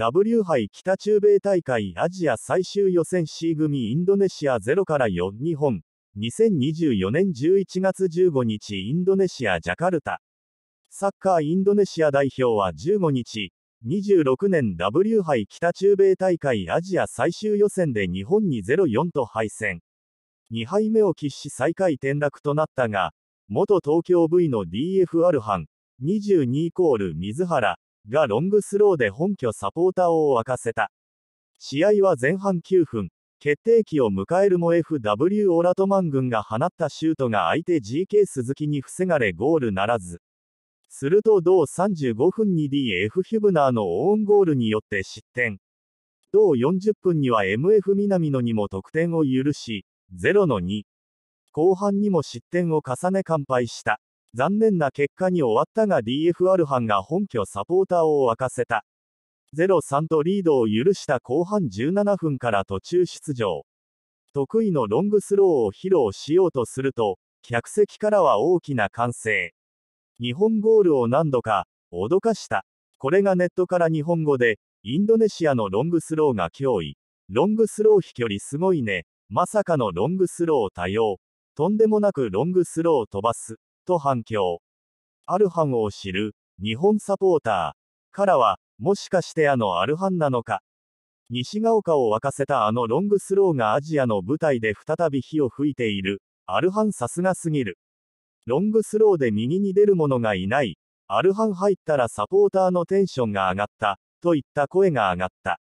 W 杯北中米大会アジア最終予選 C 組インドネシア0から4日本2024年11月15日インドネシアジャカルタサッカーインドネシア代表は15日26年 W 杯北中米大会アジア最終予選で日本に0-4と敗戦2敗目を喫し最下位転落となったが元東京 V の DFR 班22イコール水原がロングスローで本拠サポーターを沸かせた。試合は前半9分、決定機を迎えるも FW オラトマン軍が放ったシュートが相手 GK 鈴木に防がれゴールならず。すると同35分に DF ヒュブナーのオウンゴールによって失点。同40分には MF 南野にも得点を許し、0の2。後半にも失点を重ね完敗した。残念な結果に終わったが DFR 班が本拠サポーターを沸かせた。0-3とリードを許した後半17分から途中出場。得意のロングスローを披露しようとすると、客席からは大きな歓声。日本ゴールを何度か、脅かした。これがネットから日本語で、インドネシアのロングスローが脅威。ロングスロー飛距離すごいね。まさかのロングスロー多用。とんでもなくロングスロー飛ばす。と反響。アルハンを知る、日本サポーターからは、もしかしてあのアルハンなのか。西が丘を沸かせたあのロングスローがアジアの舞台で再び火を吹いている、アルハンさすがすぎる。ロングスローで右に出る者がいない、アルハン入ったらサポーターのテンションが上がった、といった声が上がった。